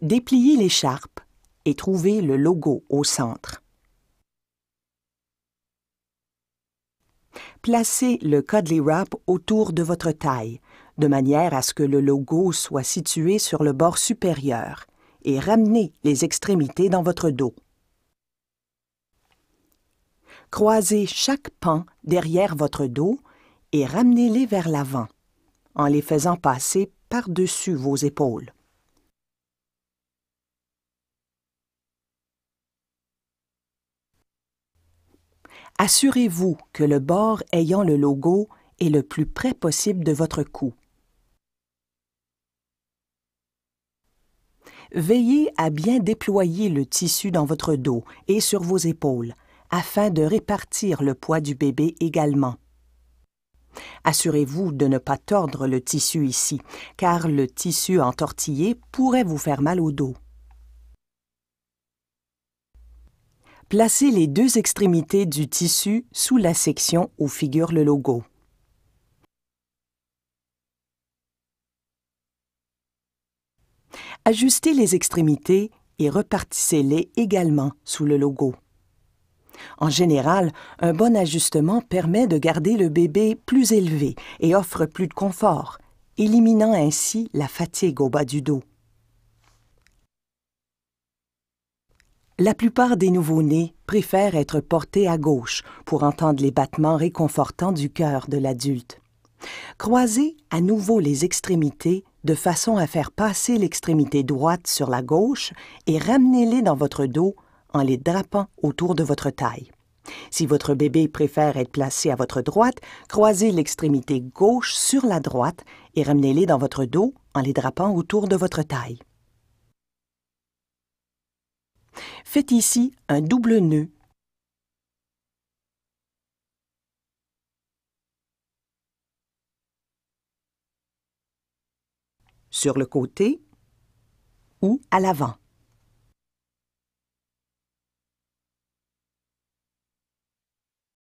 Dépliez l'écharpe et trouvez le logo au centre. Placez le cuddly wrap autour de votre taille, de manière à ce que le logo soit situé sur le bord supérieur, et ramenez les extrémités dans votre dos. Croisez chaque pan derrière votre dos et ramenez-les vers l'avant, en les faisant passer par-dessus vos épaules. assurez-vous que le bord ayant le logo est le plus près possible de votre cou. Veillez à bien déployer le tissu dans votre dos et sur vos épaules afin de répartir le poids du bébé également. Assurez-vous de ne pas tordre le tissu ici, car le tissu entortillé pourrait vous faire mal au dos. Placez les deux extrémités du tissu sous la section où figure le logo. Ajustez les extrémités et repartissez-les également sous le logo. En général, un bon ajustement permet de garder le bébé plus élevé et offre plus de confort, éliminant ainsi la fatigue au bas du dos. La plupart des nouveaux nés préfèrent être portés à gauche pour entendre les battements réconfortants du cœur de l'adulte. Croisez à nouveau les extrémités de façon à faire passer l'extrémité droite sur la gauche et ramenez-les dans votre dos en les drapant autour de votre taille. Si votre bébé préfère être placé à votre droite, croisez l'extrémité gauche sur la droite et ramenez-les dans votre dos en les drapant autour de votre taille. Faites ici un double nœud. Sur le côté ou à l'avant.